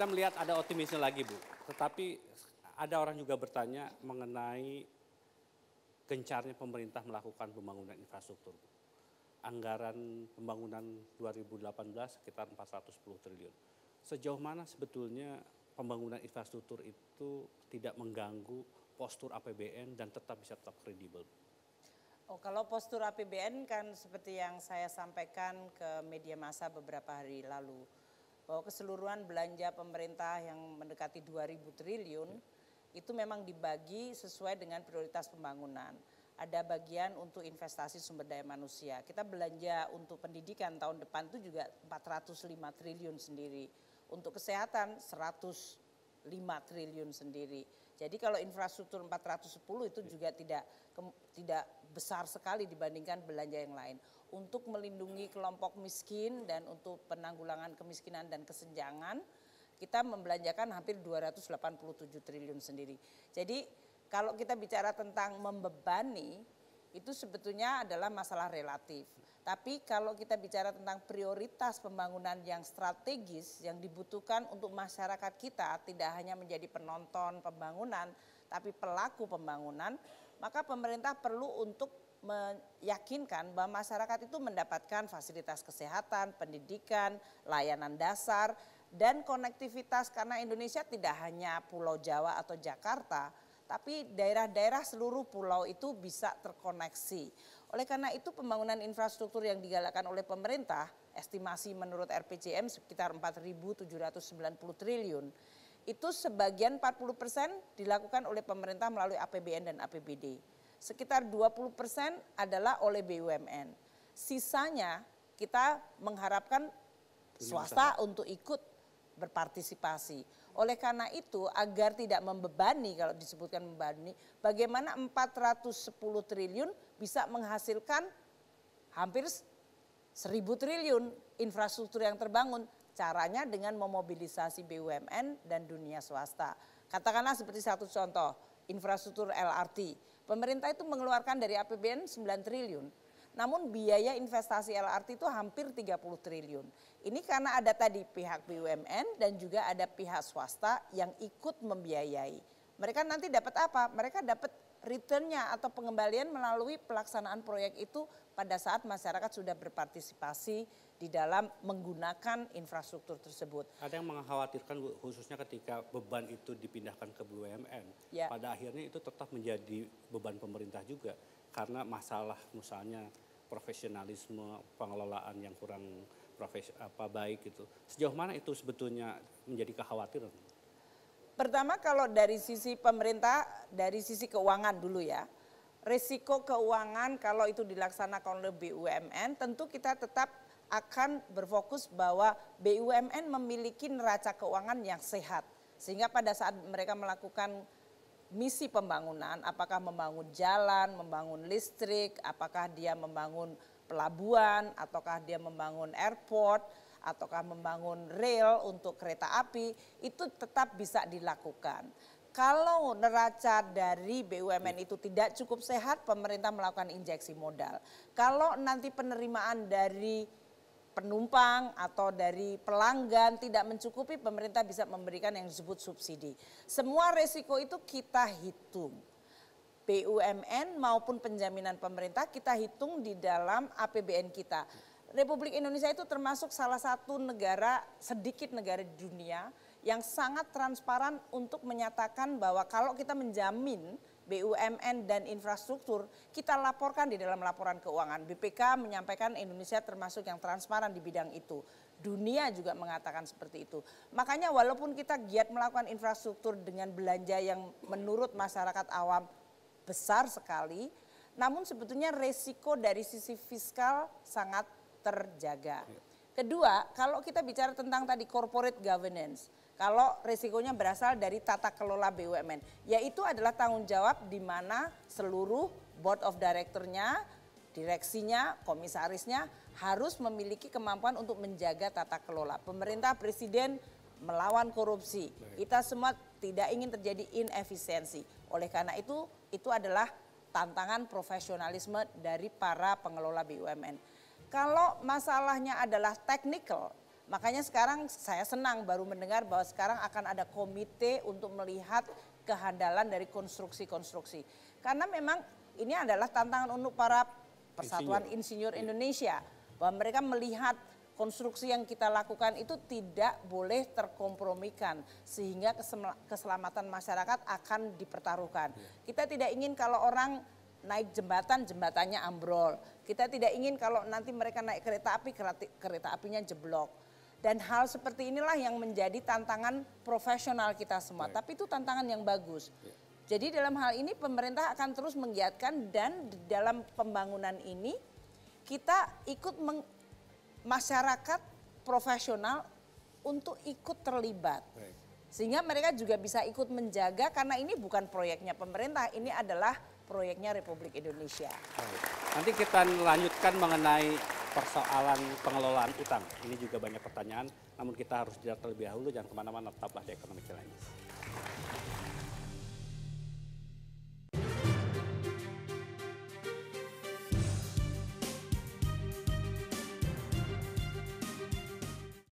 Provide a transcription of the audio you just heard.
kita melihat ada optimisme lagi Bu. Tetapi ada orang juga bertanya mengenai gencarnya pemerintah melakukan pembangunan infrastruktur Bu. Anggaran pembangunan 2018 sekitar 410 triliun. Sejauh mana sebetulnya pembangunan infrastruktur itu tidak mengganggu postur APBN dan tetap bisa tetap kredibel? Oh, kalau postur APBN kan seperti yang saya sampaikan ke media massa beberapa hari lalu bahwa oh, keseluruhan belanja pemerintah yang mendekati 2000 triliun itu memang dibagi sesuai dengan prioritas pembangunan. Ada bagian untuk investasi sumber daya manusia. Kita belanja untuk pendidikan tahun depan itu juga 405 triliun sendiri. Untuk kesehatan 100 5 triliun sendiri. Jadi kalau infrastruktur 410 itu juga tidak tidak besar sekali dibandingkan belanja yang lain untuk melindungi kelompok miskin dan untuk penanggulangan kemiskinan dan kesenjangan kita membelanjakan hampir 287 triliun sendiri. Jadi kalau kita bicara tentang membebani itu sebetulnya adalah masalah relatif. Tapi kalau kita bicara tentang prioritas pembangunan yang strategis yang dibutuhkan untuk masyarakat kita tidak hanya menjadi penonton pembangunan tapi pelaku pembangunan, maka pemerintah perlu untuk meyakinkan bahwa masyarakat itu mendapatkan fasilitas kesehatan, pendidikan, layanan dasar, dan konektivitas karena Indonesia tidak hanya Pulau Jawa atau Jakarta, tapi daerah-daerah seluruh pulau itu bisa terkoneksi. Oleh karena itu pembangunan infrastruktur yang digalakkan oleh pemerintah, estimasi menurut RPJM sekitar 4.790 triliun, itu sebagian 40 persen dilakukan oleh pemerintah melalui APBN dan APBD. Sekitar 20 persen adalah oleh BUMN. Sisanya kita mengharapkan swasta untuk ikut berpartisipasi. Oleh karena itu agar tidak membebani kalau disebutkan membebani, bagaimana 410 triliun bisa menghasilkan hampir 1000 triliun infrastruktur yang terbangun caranya dengan memobilisasi BUMN dan dunia swasta. Katakanlah seperti satu contoh, infrastruktur LRT. Pemerintah itu mengeluarkan dari APBN 9 triliun. Namun biaya investasi LRT itu hampir 30 triliun. Ini karena ada tadi pihak BUMN dan juga ada pihak swasta yang ikut membiayai. Mereka nanti dapat apa? Mereka dapat returnnya atau pengembalian melalui pelaksanaan proyek itu pada saat masyarakat sudah berpartisipasi di dalam menggunakan infrastruktur tersebut. Ada yang mengkhawatirkan Bu, khususnya ketika beban itu dipindahkan ke BUMN, ya. pada akhirnya itu tetap menjadi beban pemerintah juga karena masalah misalnya profesionalisme pengelolaan yang kurang profes apa baik itu. Sejauh mana itu sebetulnya menjadi kekhawatiran? Pertama kalau dari sisi pemerintah, dari sisi keuangan dulu ya risiko keuangan kalau itu dilaksanakan oleh BUMN tentu kita tetap akan berfokus bahwa BUMN memiliki neraca keuangan yang sehat. Sehingga pada saat mereka melakukan misi pembangunan, apakah membangun jalan, membangun listrik, apakah dia membangun pelabuhan, ataukah dia membangun airport, ataukah membangun rail untuk kereta api, itu tetap bisa dilakukan kalau neraca dari BUMN itu tidak cukup sehat, pemerintah melakukan injeksi modal. Kalau nanti penerimaan dari penumpang atau dari pelanggan tidak mencukupi, pemerintah bisa memberikan yang disebut subsidi. Semua resiko itu kita hitung. BUMN maupun penjaminan pemerintah kita hitung di dalam APBN kita. Republik Indonesia itu termasuk salah satu negara, sedikit negara di dunia yang sangat transparan untuk menyatakan bahwa kalau kita menjamin BUMN dan infrastruktur kita laporkan di dalam laporan keuangan. BPK menyampaikan Indonesia termasuk yang transparan di bidang itu. Dunia juga mengatakan seperti itu. Makanya walaupun kita giat melakukan infrastruktur dengan belanja yang menurut masyarakat awam besar sekali, namun sebetulnya resiko dari sisi fiskal sangat terjaga. Kedua, kalau kita bicara tentang tadi corporate governance, kalau resikonya berasal dari tata kelola BUMN, yaitu adalah tanggung jawab di mana seluruh board of directornya, direksinya, komisarisnya harus memiliki kemampuan untuk menjaga tata kelola. Pemerintah, presiden melawan korupsi. Kita semua tidak ingin terjadi inefisiensi. Oleh karena itu, itu adalah tantangan profesionalisme dari para pengelola BUMN. Kalau masalahnya adalah technical, makanya sekarang saya senang baru mendengar bahwa sekarang akan ada komite untuk melihat kehandalan dari konstruksi-konstruksi. Karena memang ini adalah tantangan untuk para Persatuan Insinyur, Insinyur iya. Indonesia bahwa mereka melihat konstruksi yang kita lakukan itu tidak boleh terkompromikan sehingga keselamatan masyarakat akan dipertaruhkan. Iya. Kita tidak ingin kalau orang naik jembatan, jembatannya ambrol. Kita tidak ingin kalau nanti mereka naik kereta api, kereta apinya jeblok. Dan hal seperti inilah yang menjadi tantangan profesional kita semua. Baik. Tapi itu tantangan yang bagus. Ya. Jadi dalam hal ini pemerintah akan terus menggiatkan dan dalam pembangunan ini kita ikut masyarakat profesional untuk ikut terlibat. Baik. Sehingga mereka juga bisa ikut menjaga karena ini bukan proyeknya pemerintah, ini adalah proyeknya Republik Indonesia. Nanti kita lanjutkan mengenai persoalan pengelolaan utang. Ini juga banyak pertanyaan, namun kita harus jeda terlebih dahulu. Jangan kemana-mana, tetaplah di Ekonomi Challenge.